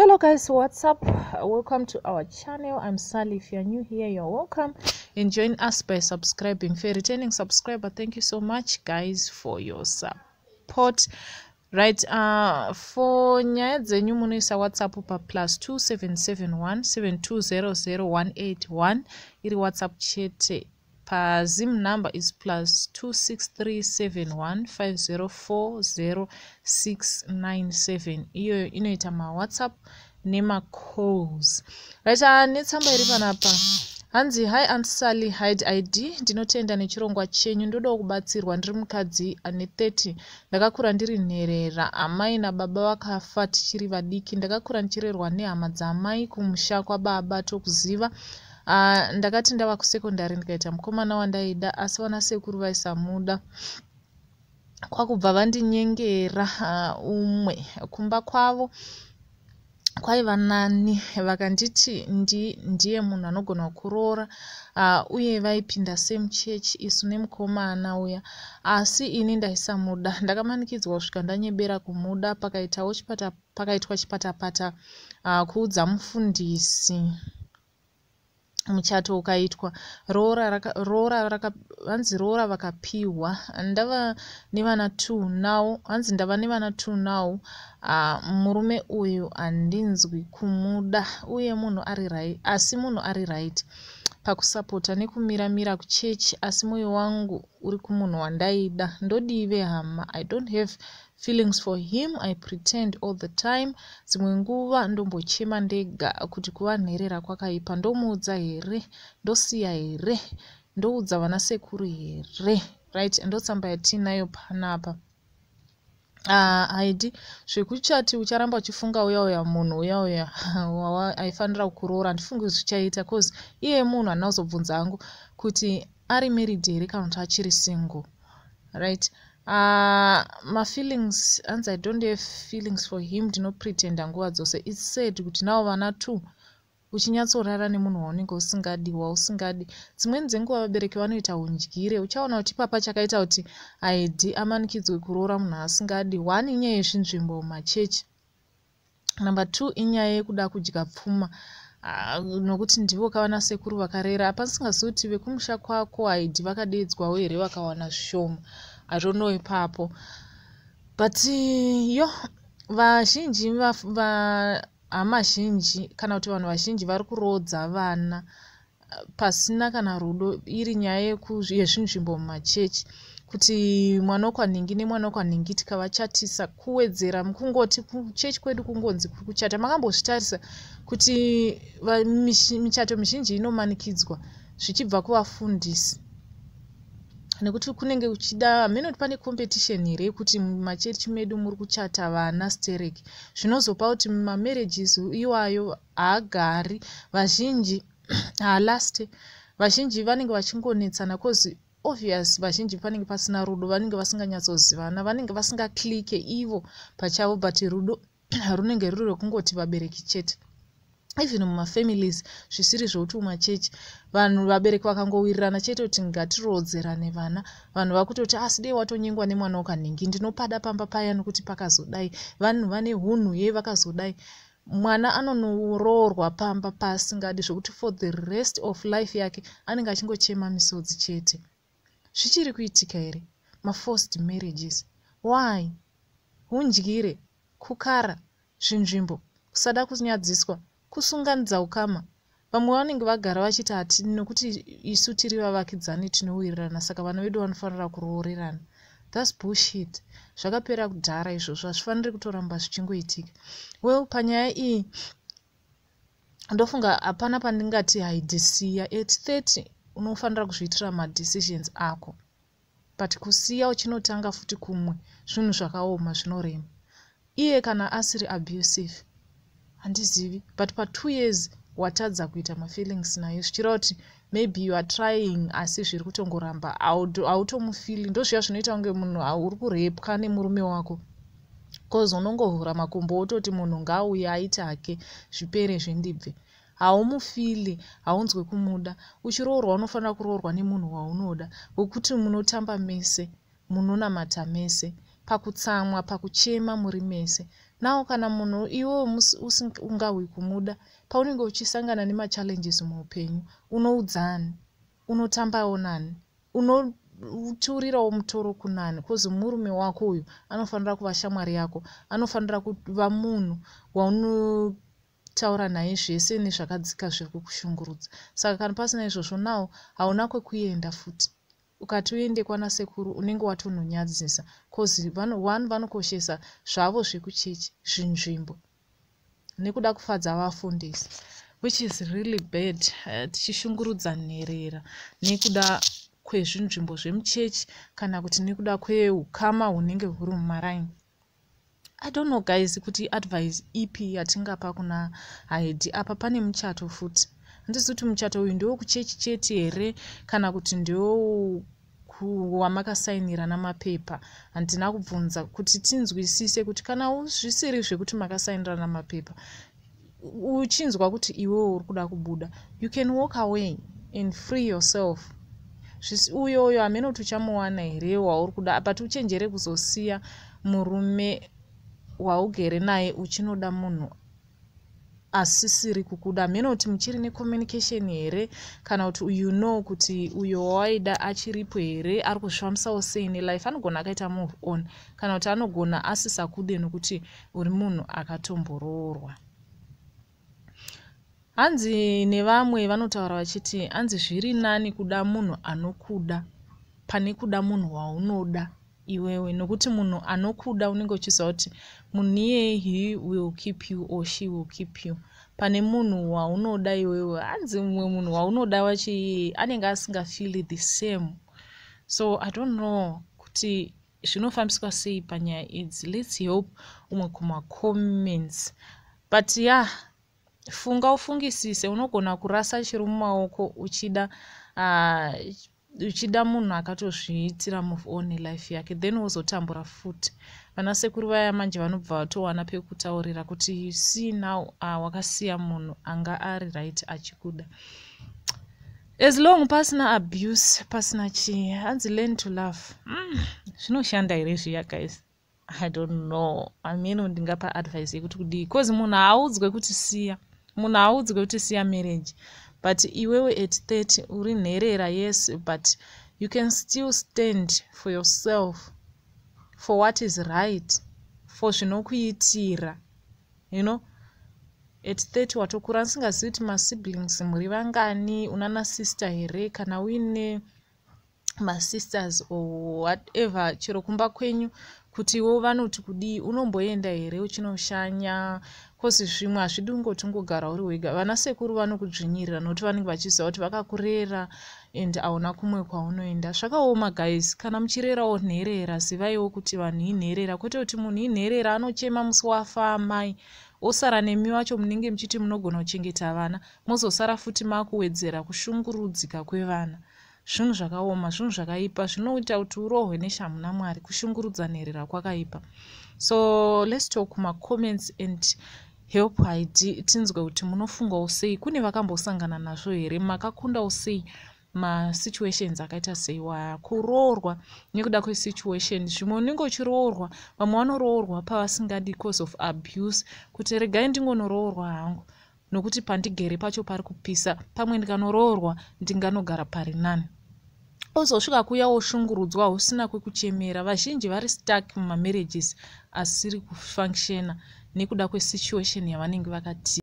hello guys what's up welcome to our channel i'm sally if you're new here you're welcome and join us by subscribing for returning subscriber thank you so much guys for your support right uh for nyaya dzenyu munoisa whatsapp pa uh, plus 2771 7200181 iri whatsapp chete pazim number is plus 2637150497 iyoyo inoita mawhatsapp nemacalls raita netsamba iri panapa hanzi hi ansali hid id ndinotenda nechirongwa chenyu ndodawo kubatsirwa ndiri mukadzi ane 30 ndakakura ndiri nherera amai nababa vakafa tichiri vadiki ndakakura ndichirerwa nehama dzamai kumusha kwababa tokuziva uh, ndakati ndava kusekondari ndikaita mukomana wandaida asi vana sekuru vaisamuda kwakubva vandinyengera uh, umwe kumba kwavo kwaiva nani vakanditi ndiye munhu anogona kuroora uh, uye vaipinda semuchechi isu nemukomana uya asi ini ndaisamuda ndakamanikidzwa kusvika ndanyebera kumuda pakaitawo chipata pakaitwa chipatapata uh, kuudza mufundisi muchato ukaitwa roora vanzi roora, roora vakapiwa ndava nevana t now hanzi ndava nevana t now uh, murume uyu handinzwi kumuda uye munhu ari right asi munhu ari right pakusapota nekumiramira kuchechi asi mwoyo wangu uri kumunhu wandaida ndodive hama i don't have feelings for him i pretend all the time dzimwe nguva ndombochema ndega kuti kuva nherera kwakaipa ndomuudza here ndosiya here ndoudza vana sekuru here right ndotsamba yatinayo panapa aid ah, zvekuchati ucharamba uchifunga uya uya munhu uya uya aifanira kuroora handifungi kuti zvichaita bcause iye munhu hana uzobvunza hangu kuti ari married here kana kuti achiri single right Uh, ah, mafeelings hanzi i don't have feelings for him ndinopretenda nguva dzose its said kuti navo vana two uchinyatsorara nemunhu waunenge usingadi wausingadi dzimweni dzenguva vabereki vanoita hundyire uchaona kuti ipapa chakaita kuti aidhi amanikidzwe kuroora munhu asingadi one inyaya yezvinzvimbo mumachechi number two inyaya yekuda kudya pfuma Uh, nokuti ndivo kavana sekuru vakarera hapasingazivi kuti vekumusha kwako aidhi vakadeedzwawo here vakawana zvishoma azvono ipapo but yo vazhinji hama zhinji kana kuti vanhu vazhinji vari kurodza vana pasina kana rudo iri nyaya yezvinzvimbo mumachechi kuti mwanakwanhingi nemwanakwanhingi tikavachatisa kuwedzera kungoti kuchechi kwedu kungonzi kuri kuchata makambozvitarisa kuti michato mizhinji inomanikidzwa zvichibva kuvafundisi nekuti kunenge kuchida hamenekuti pane kompetition here kuti mumachechi medu muri kuchata vana stereki zvinozopa kuti mumamarages iwayo haagari vazhinji halaste vazhinji vanenge vachingonetsana cause obvious vazhinji panenge pasina rudo vanenge vasinganyatsozivana vanenge vasingaclike ivo pachavo but rudo runenge ruri rwekungoti vabereki chete even mumafamilies zvisiri zvokuti mumachechi vanhu vabereki vakangowirirana chete kuti ngatiroodzerane vana vanhu vakutoti asi ah, dei watonyengwa nemwana ukanhingi ndinopada pamba payani kuti pakazodai vanhu vane hunhu yei vakazodai mwana anonoroorwa pamba paasingadi zvokuti for the rest of life yake anenge achingochema misodzi chete zvichiri kuitika here maforced marriages why hunyire kukara zvinzvimbo kusada kunyadziswa kusunganidza ukama vamwe vanenge vagara vachiti hati nokuti isu tiri vavakidzani tinowirirana saka vana vedu vanofanira kuroorerana thats bullshit zvakapera kudhara izvozvo hazvifaniri kutoramba zvichingoitika well panyaya iyi ndofunga hapana pandingati haidhisiya at 30 unofanira kuzviitira madecisions ako but kusiya uchinotanga futi kumwe zvinhu zvakaoma zvinorema iye kana asiri abusive handizivi but pa-two years watadza kuita mafeelings nayo zvichireva kuti maybe youare trying asi zviri kutongoramba hautomufili ndozviva zvinoita kunge munhu uri kurepwa nemurume wako cause unongohura makumbo ototi munhu ngaauya aite hake zvipere zvendibve haumufili haunzwe kumuda uchiroorwa unofanira kuroorwa nemunhu waunoda wekuti munotamba mese munonamata mese pakutsamwa pakuchema muri mese nao kana munhu iwewe musi usingahwi kumuda paunenge uchisangana nemachallenges muupenyu unoudzani unotambawo nani unouturirawo mutoro kunani kaze murume wako uyu anofanira kuva shamwari yako anofanira kuva munhu waunotaura naye zvese nezvakadzika zviri kukushungurudza saka kana pasina izvozvo nawo hauna kwekuenda futi ukati uende kwana sekuru unenge watonhonyadzisa cause vano one vanokoshesa zvavo zvekuchechi zvinzvimbo nekuda kufadza vafundisi which is really bad eh, tichishungurudza uh, nherera nekuda kwezvinzvimbo zvemuchechi kana kuti nekuda kweukama hunenge huri mumaraini i don't know guys kuti advice ipi yatingapa kuna haidi apa pane muchato futi handizivi kuti muchato uyu ndewokuchechi chete here kana kuti ndewowamakasainira namapepa handina kubvunza kuti tinzwisise kuti kana zvisiri zvekuti makasainira namapepa uchinzwa kuti iwewo uri kuda kubuda you can walk away and free yourself uyo uyo hamene kuti uchamuwana here wauri kuda but uchenjere kuzosiya murume waugere naye uchinoda munhu asisiri kukuda mhino kuti muchiri necommunication here kana kuti you know kuti uyo waaida achiripo here ari kuzvifambisawo sei nelife anogona akaita move on kana kuti anogona asisa kude nokuti uri munhu akatomboroorwa hanzi nevamwe vanotaura vachiti hanzi zviri nani kuda munhu anokuda pane kuda munhu waunoda wa iwewe nokuti munhu anokuda unenge uchiziva kuti munhu iyeye he will keep you or she will keep you pane munhu waunoda iwewe hanzi mumwe munhu waunoda wachi anenge asingafili the same so i don't know kuti zvinofambiswa sei panyaya idzi let's help umwe kumacomments but ya yeah, funga ufungisise unogona kurasa chiri mumaoko uchida uh, uchida munhu akatozviitira mufone life yake then wozotambura futi vana sekuru vaya manje vanobva vatowana pekutaurira kuti see now uh, wakasiya munhu anga ari right achikuda as long pasina abuse pasina chii hanzi learn to love mm, zvinoshanda mm. here zviya guys i don't know amen ndingapa advice yekuti kudii cause munhu haaudzwe kuti siya munhu haaudzwe kuti siya marriage but iwewe at 30 uri nherera yes but you can still stand for yourself for what is right for zvinokuitira you know at 30 watokura ndisingazivi kuti masiblings muri vangani unana sister here kana uine masisters or whatever chero kumba kwenyu kutiwo vanoti kudii unomboenda here uchinoshanya kosi zvimwe hazvidi kungoti ungogara uri wega vana sekuru vanokudzvinyirira nokuti vanenge vachiziva kuti vakakurera and hauna kumwe kwaunoenda zvakaoma guys kana muchirerawo nherera zivaiwo kuti vanhu inherera kwete kuti munhu inherera anochema musi wafa amai osara nemi wacho munenge muchiti munogona kuchengeta vana mozosara futi makuwedzera kushungurudzika kwevana zvinhu zvakaoma zvinhu zvakaipa zvinoita kuti urohwe neshamu namwari kushungurudza nherera kwakaipa so lets talk macomments and help id tinzwe kuti munofungawo sei kune vakambosangana nazvo here makakundawo sei masituations akaita sei waya kuroorwa nekuda kwesituation zvimwe unenge uchiroorwa vamwe vanoroorwa pavasingadi cause of abuse kuti regai ndingonoroorwa hangu nokuti pandigere pacho pari kupisa pamwe ndikanoroorwa ndinganogara pari nani uzosvika kuya woshungurudzwa husina kwekuchemera vazhinji vari stak mumamarages asiri kufunctiona nekuda kwesituation yavanenge vakati